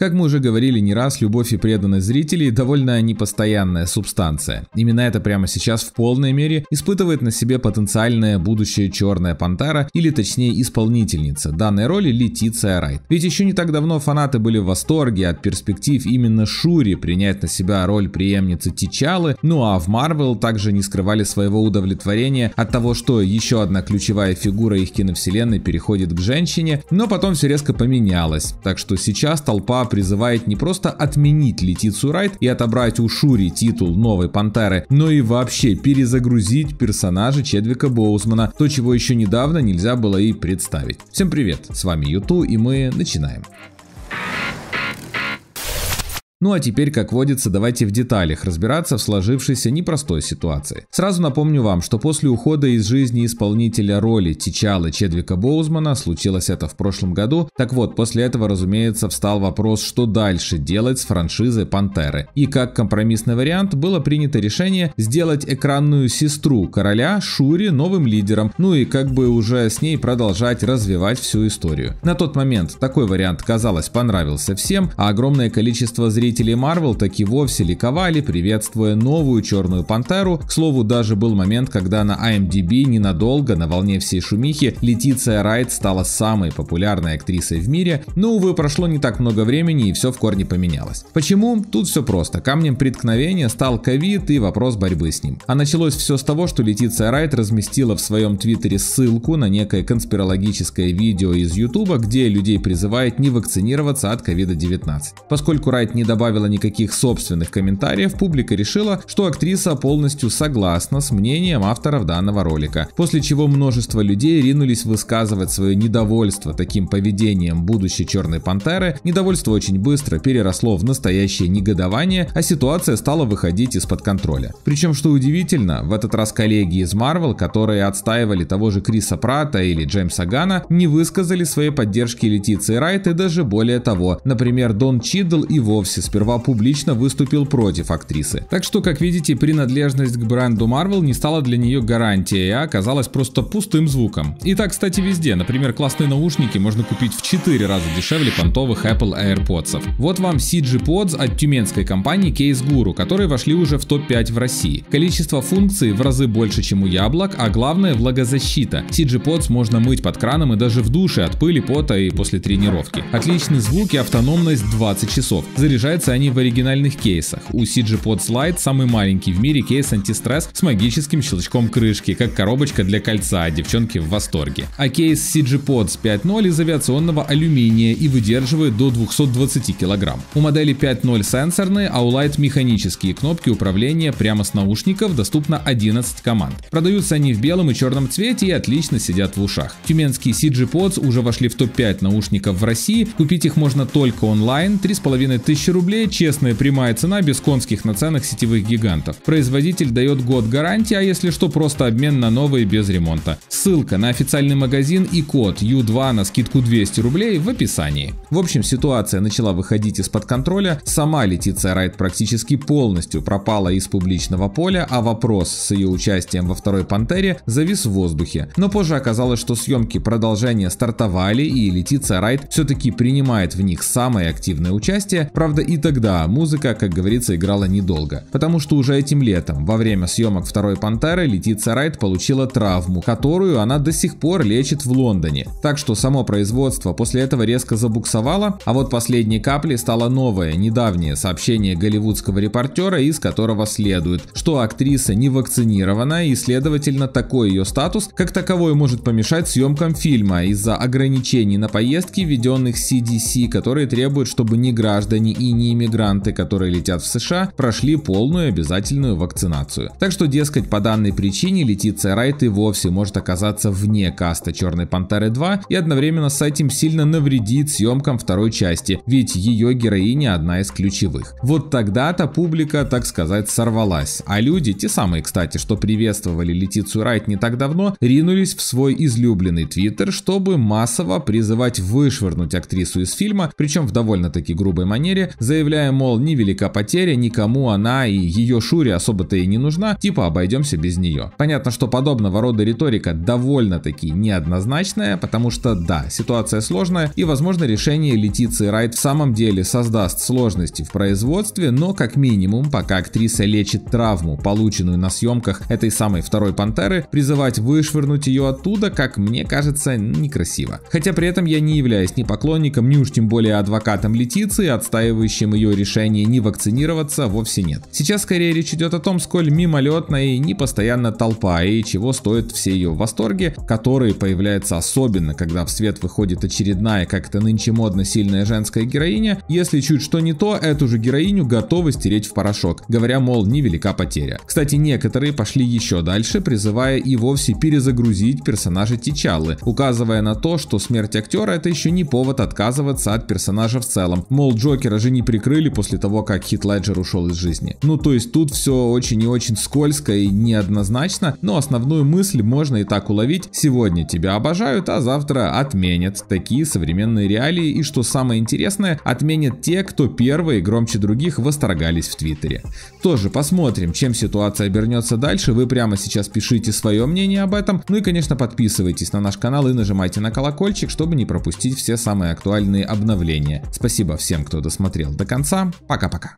Как мы уже говорили не раз, любовь и преданность зрителей довольно непостоянная субстанция. Именно это прямо сейчас в полной мере испытывает на себе потенциальная будущая черная пантера, или точнее исполнительница данной роли Летиция Райт. Ведь еще не так давно фанаты были в восторге от перспектив именно Шури принять на себя роль преемницы Тичалы, ну а в Марвел также не скрывали своего удовлетворения от того, что еще одна ключевая фигура их киновселенной переходит к женщине, но потом все резко поменялось. Так что сейчас толпа призывает не просто отменить Летицию Райт и отобрать у Шури титул новой Пантеры, но и вообще перезагрузить персонажа Чедвика Боузмана, то чего еще недавно нельзя было и представить. Всем привет, с вами Юту и мы начинаем. Ну а теперь, как водится, давайте в деталях разбираться в сложившейся непростой ситуации. Сразу напомню вам, что после ухода из жизни исполнителя роли Тичала Чедвика Боузмана, случилось это в прошлом году, так вот, после этого, разумеется, встал вопрос, что дальше делать с франшизой Пантеры. И как компромиссный вариант было принято решение сделать экранную сестру короля Шури новым лидером, ну и как бы уже с ней продолжать развивать всю историю. На тот момент такой вариант, казалось, понравился всем, а огромное количество зрителей зрители Marvel так и вовсе ликовали, приветствуя новую Черную Пантеру. К слову, даже был момент, когда на IMDb ненадолго, на волне всей шумихи, Летиция Райт стала самой популярной актрисой в мире, но, увы, прошло не так много времени и все в корне поменялось. Почему? Тут все просто. Камнем преткновения стал ковид и вопрос борьбы с ним. А началось все с того, что Летиция Райт разместила в своем твиттере ссылку на некое конспирологическое видео из Ютуба, где людей призывает не вакцинироваться от ковида-19. Поскольку Райт не добавила никаких собственных комментариев, публика решила, что актриса полностью согласна с мнением авторов данного ролика. После чего множество людей ринулись высказывать свое недовольство таким поведением будущей Черной Пантеры. Недовольство очень быстро переросло в настоящее негодование, а ситуация стала выходить из-под контроля. Причем, что удивительно, в этот раз коллеги из Marvel, которые отстаивали того же Криса Прата или Джеймса Гана, не высказали своей поддержки Летиции Райт и даже более того. Например, Дон Чидл и вовсе сперва публично выступил против актрисы. Так что, как видите, принадлежность к бренду Marvel не стала для нее гарантией, а оказалась просто пустым звуком. И так, кстати, везде. Например, классные наушники можно купить в 4 раза дешевле понтовых Apple AirPods. Вот вам CG Pods от тюменской компании Case Guru, которые вошли уже в топ-5 в России. Количество функций в разы больше, чем у яблок, а главное влагозащита. CG Pods можно мыть под краном и даже в душе от пыли, пота и после тренировки. Отличный звук и автономность 20 часов. Заряжает Встречаются они в оригинальных кейсах. У CG Pod Slide самый маленький в мире кейс антистресс с магическим щелчком крышки, как коробочка для кольца, девчонки в восторге. А кейс CG Pods 5.0 из авиационного алюминия и выдерживает до 220 кг. У модели 5.0 сенсорные, а у Lite механические кнопки управления прямо с наушников доступно 11 команд. Продаются они в белом и черном цвете и отлично сидят в ушах. Тюменские CG Pods уже вошли в топ-5 наушников в России, купить их можно только онлайн, 3500 рублей рублей – честная прямая цена без конских наценок сетевых гигантов. Производитель дает год гарантии, а если что, просто обмен на новые без ремонта. Ссылка на официальный магазин и код U2 на скидку 200 рублей в описании. В общем, ситуация начала выходить из-под контроля, сама Летиция Райт практически полностью пропала из публичного поля, а вопрос с ее участием во второй «Пантере» завис в воздухе. Но позже оказалось, что съемки продолжения стартовали и Летиция Райт все-таки принимает в них самое активное участие, правда и тогда музыка, как говорится, играла недолго, потому что уже этим летом, во время съемок второй «Пантеры», Летица Райт получила травму, которую она до сих пор лечит в Лондоне. Так что само производство после этого резко забуксовало, а вот последней каплей стало новое, недавнее сообщение голливудского репортера, из которого следует, что актриса не вакцинирована и, следовательно, такой ее статус, как таковой, может помешать съемкам фильма из-за ограничений на поездки, введенных CDC, которые требуют, чтобы ни граждане и не иммигранты, которые летят в США, прошли полную обязательную вакцинацию. Так что, дескать, по данной причине Летиция Райт и вовсе может оказаться вне каста Черной Пантеры 2 и одновременно с этим сильно навредит съемкам второй части, ведь ее героиня одна из ключевых. Вот тогда-то публика, так сказать, сорвалась, а люди, те самые, кстати, что приветствовали Летицию Райт не так давно, ринулись в свой излюбленный твиттер, чтобы массово призывать вышвырнуть актрису из фильма, причем в довольно-таки грубой манере, заявляя, мол, невелика потеря, никому она и ее Шуре особо-то и не нужна, типа обойдемся без нее. Понятно, что подобного рода риторика довольно-таки неоднозначная, потому что да, ситуация сложная и возможно решение Летиции Райт в самом деле создаст сложности в производстве, но как минимум, пока актриса лечит травму, полученную на съемках этой самой второй пантеры, призывать вышвырнуть ее оттуда, как мне кажется, некрасиво. Хотя при этом я не являюсь ни поклонником, ни уж тем более адвокатом Летиции, отстаивающим чем ее решение не вакцинироваться вовсе нет. Сейчас скорее речь идет о том, сколь мимолетная и непостоянна толпа, и чего стоят все ее восторги, которые появляются особенно, когда в свет выходит очередная, как это нынче модно, сильная женская героиня. Если чуть что не то, эту же героиню готовы стереть в порошок, говоря, мол, невелика потеря. Кстати, некоторые пошли еще дальше, призывая и вовсе перезагрузить персонажа Тичалы, указывая на то, что смерть актера это еще не повод отказываться от персонажа в целом. Мол, Джокера же не прикрыли после того, как Хит Леджер ушел из жизни. Ну, то есть тут все очень и очень скользко и неоднозначно, но основную мысль можно и так уловить. Сегодня тебя обожают, а завтра отменят. Такие современные реалии, и что самое интересное, отменят те, кто первые громче других восторгались в Твиттере. Тоже посмотрим, чем ситуация обернется дальше. Вы прямо сейчас пишите свое мнение об этом. Ну и, конечно, подписывайтесь на наш канал и нажимайте на колокольчик, чтобы не пропустить все самые актуальные обновления. Спасибо всем, кто досмотрел до конца. Пока-пока.